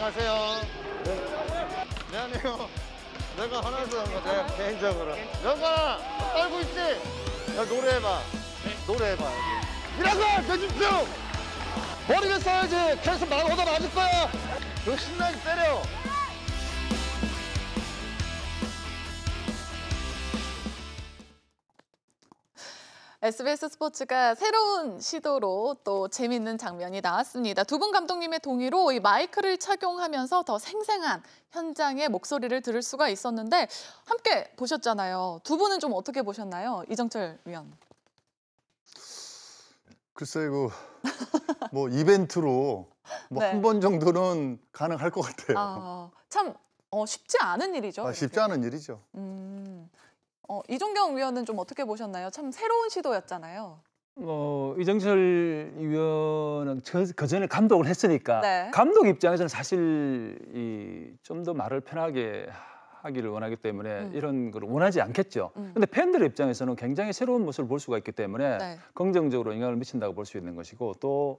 안녕하세요. 네. 안녕해요. 내가 하나 좋아하거 개인적으로. 명관 네. 떨고 있지? 야, 노래해봐. 네. 노래해봐. 이라고! 변진표! 머리를 써야지! 계속 말 얻어 맞을 거야! 너 신나게 때려! SBS 스포츠가 새로운 시도로 또 재밌는 장면이 나왔습니다. 두 분 감독님의 동의로 이 마이크를 착용하면서 더 생생한 현장의 목소리를 들을 수가 있었는데 함께 보셨잖아요. 두 분은 좀 어떻게 보셨나요? 이정철 위원. 글쎄 요 그뭐 이벤트로 뭐 한번 네. 정도는 가능할 것 같아요. 아, 참 어, 쉽지 않은 일이죠. 아, 쉽지 않은 일이죠. 음, 어, 이종경 위원은 좀 어떻게 보셨나요? 참 새로운 시도였잖아요. 어, 이정철 위원은 그 전에 감독을 했으니까 네. 감독 입장에서는 사실 좀 더 말을 편하게 하기를 원하기 때문에 음. 이런 걸 원하지 않겠죠. 음. 근데 팬들 입장에서는 굉장히 새로운 모습을 볼 수가 있기 때문에 네. 긍정적으로 영향을 미친다고 볼 수 있는 것이고 또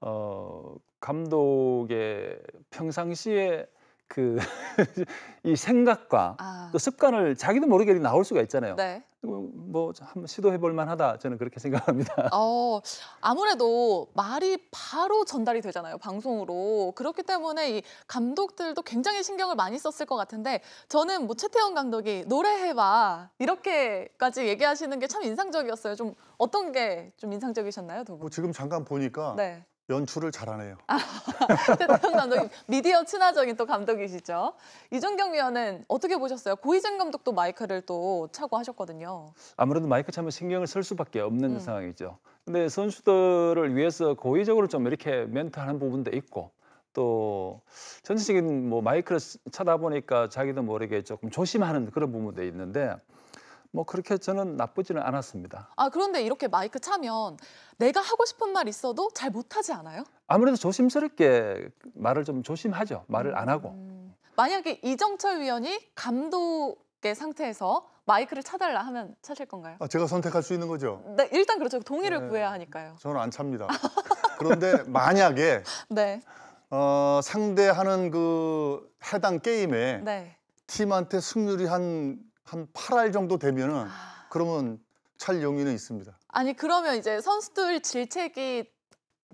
어, 감독의 평상시에 그이 생각과 아. 또 습관을 자기도 모르게 나올 수가 있잖아요. 네. 뭐 한번 시도해 볼 만하다 저는 그렇게 생각합니다. 어, 아무래도 말이 바로 전달이 되잖아요 방송으로 그렇기 때문에 이 감독들도 굉장히 신경을 많이 썼을 것 같은데 저는 뭐 최태원 감독이 노래해봐 이렇게까지 얘기하시는 게 참 인상적이었어요. 좀 어떤 게 좀 인상적이셨나요, 두 분? 뭐 지금 잠깐 보니까 네. 연출을 잘하네요. 아, 태동 감독님, 미디어 친화적인 또 감독이시죠. 이종경 위원은 어떻게 보셨어요? 고희정 감독도 마이크를 또 차고 하셨거든요. 아무래도 마이크 차면 신경을 쓸 수밖에 없는 음. 상황이죠. 근데 선수들을 위해서 고의적으로 좀 이렇게 멘트하는 부분도 있고 또 전체적인 뭐 마이크를 차다 보니까 자기도 모르게 조금 조심하는 그런 부분도 있는데 뭐 그렇게 저는 나쁘지는 않았습니다. 아 그런데 이렇게 마이크 차면 내가 하고 싶은 말 있어도 잘 못하지 않아요? 아무래도 조심스럽게 말을 좀 조심하죠. 말을 안 하고. 음, 만약에 이정철 위원이 감독의 상태에서 마이크를 차달라 하면 차실 건가요? 아, 제가 선택할 수 있는 거죠. 네, 일단 그렇죠. 동의를 네, 구해야 하니까요. 저는 안 찹니다. 그런데 만약에 네. 어, 상대하는 그 해당 게임에 네. 팀한테 승률이 한한 8알 정도 되면은 아. 그러면 찰 용의는 있습니다. 아니 그러면 이제 선수들 질책이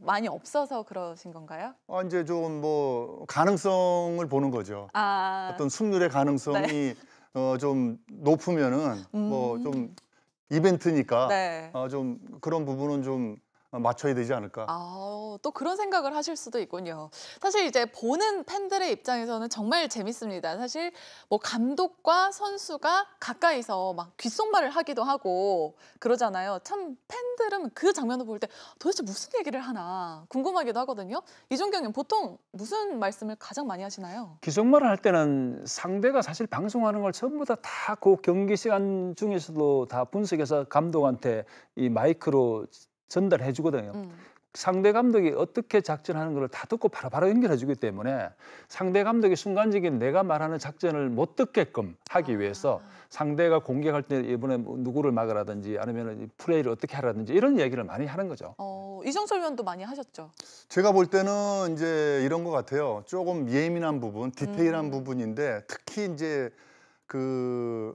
많이 없어서 그러신 건가요? 아, 이제 좀 뭐 가능성을 보는 거죠. 아... 어떤 승률의 가능성이 네. 어, 좀 높으면은 뭐 음... 뭐좀 이벤트니까 네. 어, 좀 그런 부분은 좀 어, 맞춰야 되지 않을까. 아, 또 그런 생각을 하실 수도 있군요. 사실 이제 보는 팬들의 입장에서는 정말 재밌습니다. 사실 뭐 감독과 선수가 가까이서 막 귓속말을 하기도 하고 그러잖아요. 참 팬들은 그 장면을 볼 때 도대체 무슨 얘기를 하나 궁금하기도 하거든요. 이종경님 보통 무슨 말씀을 가장 많이 하시나요? 귓속말을 할 때는 상대가 사실 방송하는 걸 전부 다다그 경기 시간 중에서도 다 분석해서 감독한테 이 마이크로 전달해 주거든요. 음. 상대 감독이 어떻게 작전하는 걸 다 듣고 바로바로 연결해 주기 때문에 상대 감독이 순간적인 내가 말하는 작전을 못 듣게끔 하기 아. 위해서 아. 상대가 공격할 때 이번에 뭐 누구를 막으라든지 아니면 플레이를 어떻게 하라든지 이런 얘기를 많이 하는 거죠. 어, 이정설위도 많이 하셨죠. 제가 볼 때는 이제 이런 것 같아요. 조금 예민한 부분, 디테일한 음. 부분인데 특히 이제 그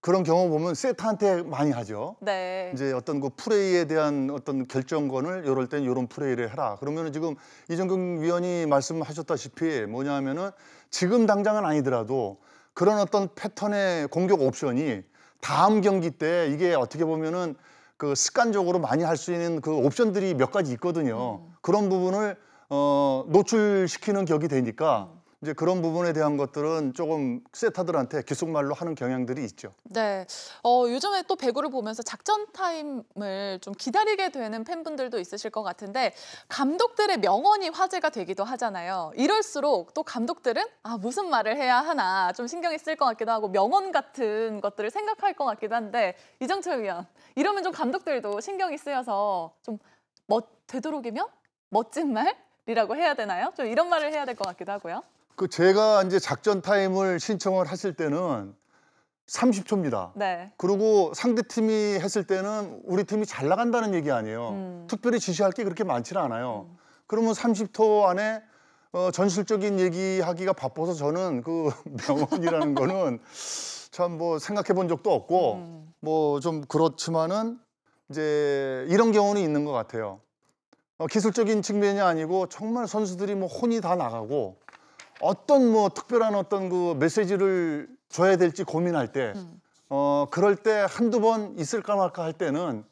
그런 경우 보면 세타한테 많이 하죠. 네. 이제 어떤 그프레이에 대한 어떤 결정권을 요럴 땐 요런 프레이를 해라. 그러면 은 지금 이정근 위원이 말씀하셨다시피 뭐냐면은 지금 당장은 아니더라도 그런 어떤 패턴의 공격 옵션이 다음 경기 때 이게 어떻게 보면은 그 습관적으로 많이 할 수 있는 그 옵션들이 몇 가지 있거든요. 음. 그런 부분을 어 노출시키는 격이 되니까 음. 이제 그런 부분에 대한 것들은 조금 세타들한테 귓속말로 하는 경향들이 있죠. 네. 어, 요즘에 또 배구를 보면서 작전 타임을 좀 기다리게 되는 팬분들도 있으실 것 같은데 감독들의 명언이 화제가 되기도 하잖아요. 이럴수록 또 감독들은 아, 무슨 말을 해야 하나 좀 신경이 쓸 것 같기도 하고 명언 같은 것들을 생각할 것 같기도 한데 이정철 위원 이러면 좀 감독들도 신경이 쓰여서 좀 멋, 뭐, 되도록이면 멋진 말이라고 해야 되나요? 좀 이런 말을 해야 될 것 같기도 하고요. 그 제가 이제 작전 타임을 신청을 하실 때는 30초입니다. 네. 그리고 상대 팀이 했을 때는 우리 팀이 잘 나간다는 얘기 아니에요. 음. 특별히 지시할 게 그렇게 많지는 않아요. 음. 그러면 30초 안에 어, 전술적인 얘기하기가 바빠서 저는 그 명언이라는 거는 참 뭐 생각해 본 적도 없고 음. 뭐좀 그렇지만은 이제 이런 경우는 있는 것 같아요. 어, 기술적인 측면이 아니고 정말 선수들이 뭐 혼이 다 나가고 어떤 뭐 특별한 어떤 그 메시지를 줘야 될지 고민할 때 음. 어, 그럴 때 한두 번 있을까 말까 할 때는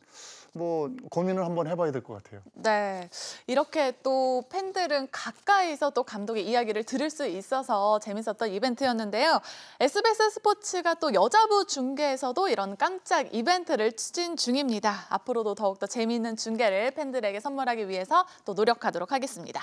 뭐 고민을 한번 해봐야 될 것 같아요. 네, 이렇게 또 팬들은 가까이서 또 감독의 이야기를 들을 수 있어서 재밌었던 이벤트였는데요. SBS 스포츠가 또 여자부 중계에서도 이런 깜짝 이벤트를 추진 중입니다. 앞으로도 더욱더 재미있는 중계를 팬들에게 선물하기 위해서 또 노력하도록 하겠습니다.